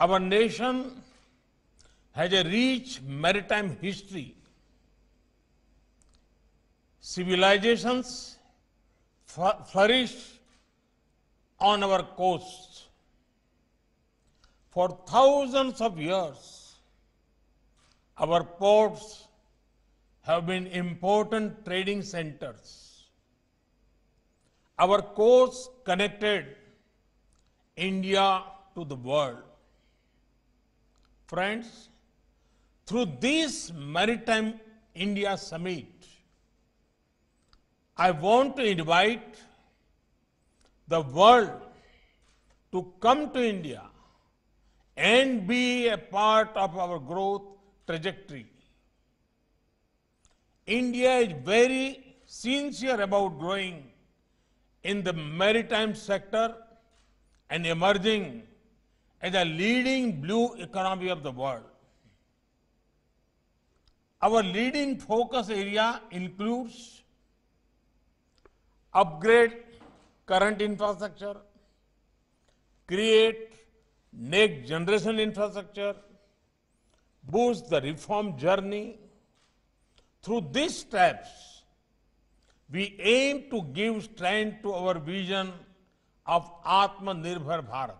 Our nation has a rich maritime history. Civilizations flourished on our coasts. For thousands of years, our ports have been important trading centers. Our coasts connected India to the world. Friends, through this Maritime India Summit, I want to invite the world to come to India and be a part of our growth trajectory. India is very sincere about growing in the maritime sector and emerging as a leading blue economy of the world. Our leading focus area includes upgrade current infrastructure, create next generation infrastructure, boost the reform journey. Through these steps, we aim to give strength to our vision of Atmanirbhar Bharat.